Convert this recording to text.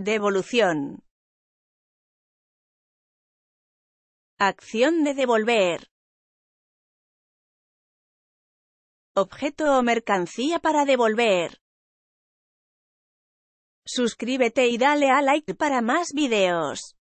Devolución. Acción de devolver. Objeto o mercancía para devolver. Suscríbete y dale a like para más videos.